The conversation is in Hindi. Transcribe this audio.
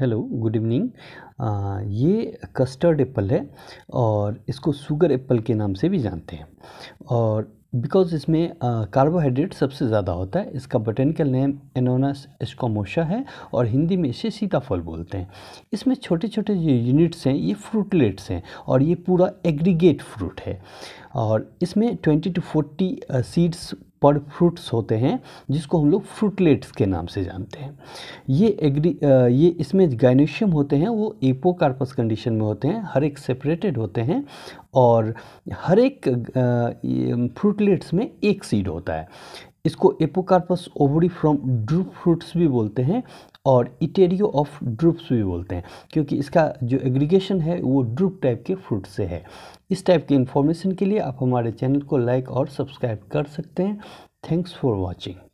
हेलो गुड इवनिंग ये कस्टर्ड एप्पल है और इसको सुगर एप्पल के नाम से भी जानते हैं और बिकॉज इसमें कार्बोहाइड्रेट सबसे ज़्यादा होता है इसका बोटेनिकल नेम एनोनस एस्कोमोशा है और हिंदी में इसे सीताफल बोलते हैं इसमें छोटे छोटे जो यूनिट्स हैं ये फ्रूटलेट्स हैं और ये पूरा एग्रीगेट फ्रूट है और इसमें 20 टू 40 सीड्स पर फ्रूट्स होते हैं जिसको हम लोग फ्रूटलेट्स के नाम से जानते हैं ये एग्री ये इसमें गाइनोशियम होते हैं वो एपोकार्पस कंडीशन में होते हैं हर एक सेपरेटेड होते हैं और हर एक फ्रूटलेट्स में एक सीड होता है इसको apocarpous ovary from drupe fruits भी बोलते हैं और इटेरियो ऑफ ड्रूप्स भी बोलते हैं क्योंकि इसका जो एग्रीगेशन है वो ड्रूप टाइप के फ्रूट से है इस टाइप के इन्फॉर्मेशन के लिए आप हमारे चैनल को लाइक और सब्सक्राइब कर सकते हैं थैंक्स फॉर वॉचिंग